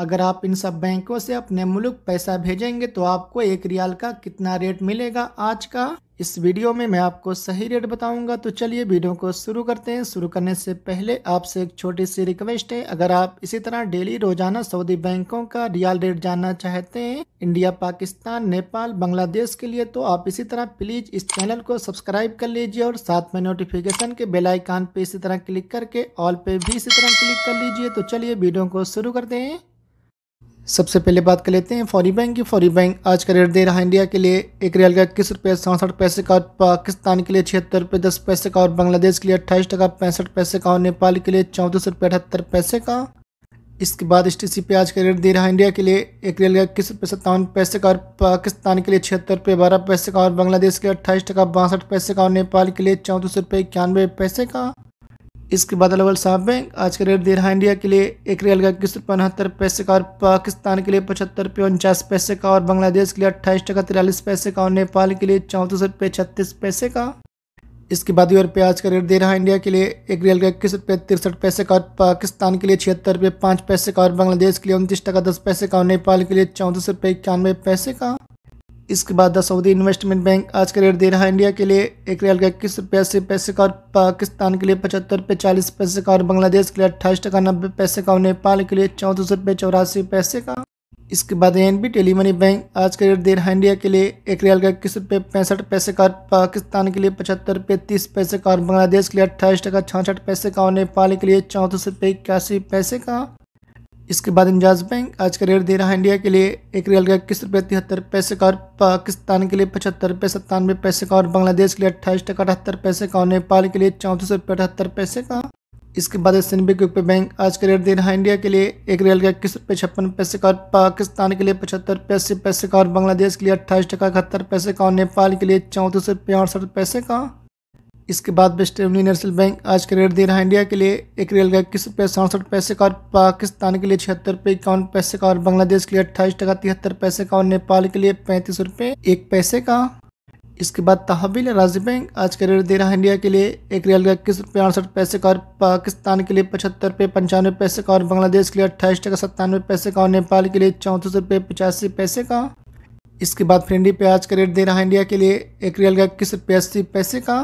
अगर आप इन सब बैंकों से अपने मुल्क पैसा भेजेंगे तो आपको एक रियाल का कितना रेट मिलेगा आज का इस वीडियो में मैं आपको सही रेट बताऊंगा तो चलिए वीडियो को शुरू करते हैं शुरू करने से पहले आपसे एक छोटी सी रिक्वेस्ट है अगर आप इसी तरह डेली रोजाना सऊदी बैंकों का रियाल रेट जानना चाहते हैं इंडिया पाकिस्तान नेपाल बांग्लादेश के लिए तो आप इसी तरह प्लीज इस चैनल को सब्सक्राइब कर लीजिए और साथ में नोटिफिकेशन के बेल पे इसी तरह क्लिक करके ऑल पे भी इसी तरह क्लिक कर लीजिए तो चलिए वीडियो को शुरू करते हैं सबसे पहले बात कर लेते हैं फौरी बैंक की फौरी बैंक आज का रेट दे रहा है इंडिया के लिए एक रियल का इक्कीस रुपये सड़सठ पैसे का और पाकिस्तान के लिए छिहत्तर रुपये दस पैसे का और बांग्लादेश के लिए अट्ठाईस टका पैंसठ पैसे का और नेपाल के लिए चौंतीस रुपये अठहत्तर पैसे का इसके बाद एस टी पे आज का रेट दे रहा है इंडिया के लिए एक रियल का इक्कीस रुपये सत्तावन पैसे का और पाकिस्तान के लिए छिहत्तर रुपये बारह पैसे का और बांग्लादेश के लिए अट्ठाईस टका बासठ पैसे का और नेपाल के लिए चौंतीस रुपये इक्यानवे पैसे का इसके बाद अलवल साहब बैंक आज का रेट दे रहा है इंडिया के लिए एक रियल का इक्कीस रुपये उनहत्तर पैसे का और पाकिस्तान के लिए पचहत्तर रुपये उनचास पैसे का और बांग्लादेश के लिए अट्ठाईस टका तिरालीस पैसे का और नेपाल के लिए चौंतीस रुपये छत्तीस पैसे का इसके बाद यूर पे आज का रेट दे रहा है इंडिया के लिए एक रियल का इक्कीस रुपये तिरसठ पैसे का और पाकिस्तान के लिए छिहत्तर रुपये पाँच पैसे का और बांग्लादेश के लिए उनतीस टका दस पैसे का और नेपाल के लिए चौंतीस रुपये इक्यानवे पैसे का इसके बाद द सऊदी इन्वेस्टमेंट बैंक आज का रेट दे रहा है इंडिया के लिए एक रियाल का इक्कीस रुपये अस्सी पैसे का और पाकिस्तान के लिए पचहत्तर रुपये चालीस पैसे का और बांग्लादेश के लिए अट्ठाईस टका नब्बे पैसे का और नेपाल के लिए चौंतीस रुपये चौरासी पैसे का इसके बाद N B tele money bank आज का रेट दे रहा है इंडिया के लिए एक रियाल का इक्कीस रुपये पैंसठ पैसे का और पाकिस्तान के लिए पचहत्तर रुपये तीस पैसे का और बांग्लादेश के लिए अट्ठाईस टका छाछठ पैसे का और नेपाल के लिए चौंतीस रुपये इक्यासी पैसे का इसके बाद इंजाज बैंक आज का रेट दे रहा है इंडिया के लिए एक रियल का इक्कीस रुपये तिहत्तर पैसे का और पाकिस्तान के लिए पचहत्तर रुपये सत्तानवे पैसे का और बांग्लादेश के लिए अट्ठाईस टका अठहत्तर पैसे का और नेपाल के लिए चौंतीस रुपये अठहत्तर पैसे का इसके बाद एस एन बी के बैंक आज का रेट दे रहा है इंडिया के लिए एक रियल का इक्कीस रुपये छप्पन पैसे का और पाकिस्तान के लिए पचहत्तर पैसे पैसे का और बांग्लादेश के लिए अट्ठाईस टका इकहत्तर पैसे का और नेपाल के लिए चौंतीस रुपये अड़सठ पैसे का इसके बाद वेस्ट यूनिवर्सल बैंक आज के रेट दे रहा है इंडिया के लिए एक रियल का इक्कीस रुपये सड़सठ पैसे का और पाकिस्तान के लिए छिहत्तर रुपये इक्यावन पैसे का और बांग्लादेश के लिए अट्ठाईस टका तिहत्तर पैसे का और नेपाल के लिए पैंतीस रुपये एक पैसे का इसके बाद तहविल राजी बैंक आज का रेट दे रहा है इंडिया के लिए एक रियल का इक्कीस रुपये अड़सठ पैसे का और पाकिस्तान के लिए पचहत्तर रुपये पंचानवे पैसे का और बांग्लादेश के लिए अट्ठाईस टका सत्तानवे पैसे का और नेपाल के लिए चौंतीस रुपये पचासी पैसे का इसके बाद फ्रेंडी पे आज का रेट दे रहा है इंडिया के लिए एक रियल का इक्कीस रुपये अस्सी पैसे का